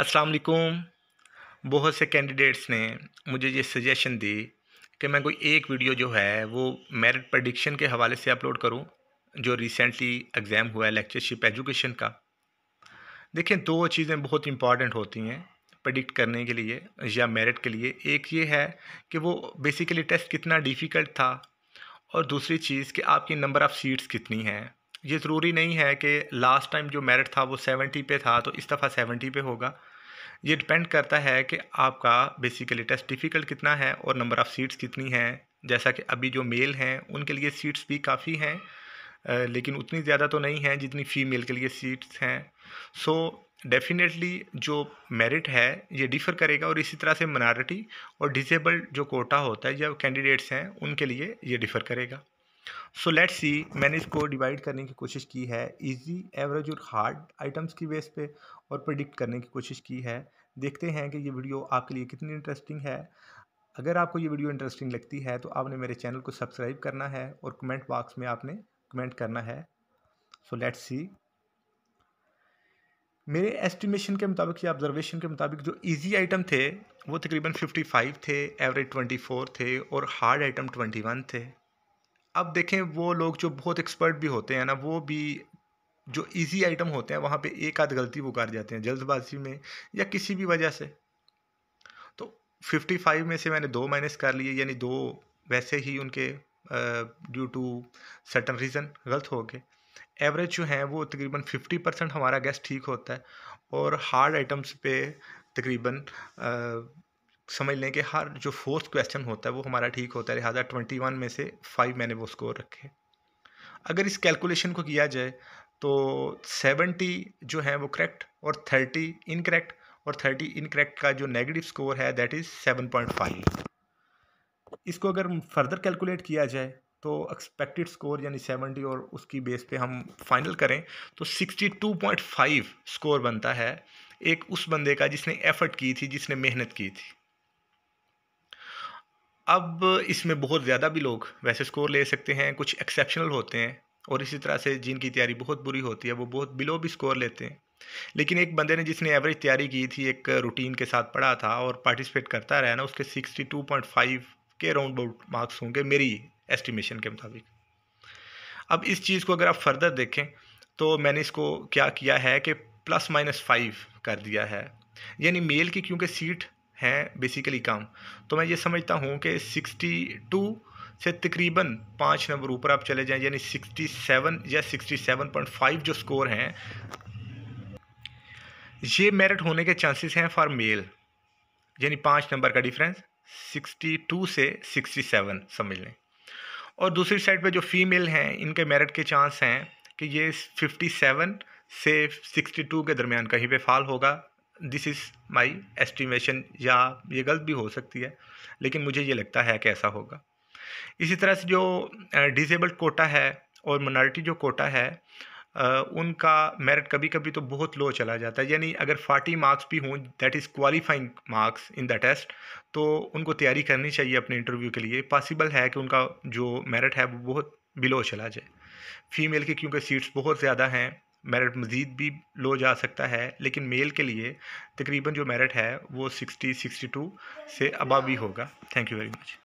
असलकुम बहुत से कैंडिडेट्स ने मुझे ये सजेशन दी कि मैं कोई एक वीडियो जो है वो मेरिट प्रडिक्शन के हवाले से अपलोड करूं जो रिसेंटली एग्ज़ाम हुआ है लेक्चरशिप एजुकेशन का देखें दो चीज़ें बहुत इंपॉर्टेंट होती हैं प्रडिक्ट करने के लिए या मेरिट के लिए एक ये है कि वो बेसिकली टेस्ट कितना डिफ़िकल्ट था और दूसरी चीज़ कि आपकी नंबर ऑफ़ सीट्स कितनी हैं ये ज़रूरी नहीं है कि लास्ट टाइम जो मेरिट था वो सेवेंटी पे था तो इस दफ़ा सेवेंटी पे होगा ये डिपेंड करता है कि आपका बेसिकली टेस्ट डिफ़िकल्ट कितना है और नंबर ऑफ़ सीट्स कितनी हैं जैसा कि अभी जो मेल हैं उनके लिए सीट्स भी काफ़ी हैं लेकिन उतनी ज़्यादा तो नहीं हैं जितनी फ़ीमेल के लिए सीट्स हैं सो डेफिनेटली जो मेरिट है ये डिफ़र करेगा और इसी तरह से मनारिटी और डिसेबल्ड जो कोटा होता है या कैंडिडेट्स हैं उनके लिए ये डिफ़र करेगा सो लेट्स सी मैंने इसको डिवाइड करने की कोशिश की है इजी एवरेज और हार्ड आइटम्स की बेस पे और प्रडिक्ट करने की कोशिश की है देखते हैं कि ये वीडियो आपके लिए कितनी इंटरेस्टिंग है अगर आपको ये वीडियो इंटरेस्टिंग लगती है तो आपने मेरे चैनल को सब्सक्राइब करना है और कमेंट बॉक्स में आपने कमेंट करना है सो लेट्स सी मेरे एस्टिमेशन के मुताबिक या ऑब्जर्वेशन के मुताबिक जो इजी आइटम थे वो तकरीबन 55 थे एवरेज 24 थे और हार्ड आइटम 21 थे अब देखें वो लोग जो बहुत एक्सपर्ट भी होते हैं ना वो भी जो इजी आइटम होते हैं वहाँ पे एक आध गलती वो कर जाते हैं जल्दबाजी में या किसी भी वजह से तो 55 में से मैंने दो माइनस कर लिए यानी दो वैसे ही उनके ड्यू टू सर्टन रीज़न गलत हो गए एवरेज जो है वो तकरीबन 50 परसेंट हमारा गैस ठीक होता है और हार्ड आइटम्स पे तकरीबन समझ लें कि हर जो फोर्थ क्वेश्चन होता है वो हमारा ठीक होता है लिहाजा ट्वेंटी वन में से फाइव मैंने वो स्कोर रखे अगर इस कैलकुलेशन को किया जाए तो सेवेंटी जो है वो करेक्ट और थर्टी इनकरेक्ट और थर्टी इनकरेक्ट का जो नेगेटिव स्कोर है that is seven point five इसको अगर फर्दर कैलकुलेट किया जाए तो एक्सपेक्टेड स्कोर यानी सेवेंटी और उसकी बेस पे हम फाइनल करें तो sixty two point five score बनता है एक उस बंदे का जिसने एफर्ट की थी जिसने मेहनत की थी अब इसमें बहुत ज़्यादा भी लोग वैसे स्कोर ले सकते हैं कुछ एक्सेप्शनल होते हैं और इसी तरह से जिनकी तैयारी बहुत बुरी होती है वो बहुत बिलो भी स्कोर लेते हैं लेकिन एक बंदे ने जिसने एवरेज तैयारी की थी एक रूटीन के साथ पढ़ा था और पार्टिसिपेट करता रहा ना उसके 62.5 के राउंड अबाउट मार्क्स होंगे मेरी एस्टिमेशन के मुताबिक अब इस चीज़ को अगर आप फर्दर देखें तो मैंने इसको क्या किया है कि प्लस माइनस फाइव कर दिया है यानी मेल की क्योंकि सीट हैं बेसिकली काम तो मैं ये समझता हूँ कि 62 से तकरीबन पाँच नंबर ऊपर आप चले जाएं यानी 67 या 67.5 जो स्कोर हैं ये मेरिट होने के चांसेस हैं फॉर मेल यानी पाँच नंबर का डिफरेंस 62 से 67 समझ लें और दूसरी साइड पे जो फीमेल हैं इनके मेरिट के चांस हैं कि ये 57 से 62 के दरमियान कहीं पे फाल होगा दिस इज़ माई एस्टिमेशन या ये गलत भी हो सकती है लेकिन मुझे ये लगता है कि ऐसा होगा इसी तरह से जो डिजेबल्ड कोटा है और मनार्टी जो कोटा है उनका मेरिट कभी कभी तो बहुत लो चला जाता है यानी अगर फार्टी मार्क्स भी हों that is qualifying marks in the test तो उनको तैयारी करनी चाहिए अपने इंटरव्यू के लिए पॉसिबल है कि उनका जो मेरिट है वो बहुत बिलो चला जाए फीमेल की क्योंकि सीट्स बहुत ज़्यादा हैं मेरिट मज़ीद भी लो जा सकता है लेकिन मेल के लिए तकरीबन जो मेरिट है वो सिक्सटी सिक्सटी टू से अबाव भी होगा थैंक यू वेरी मच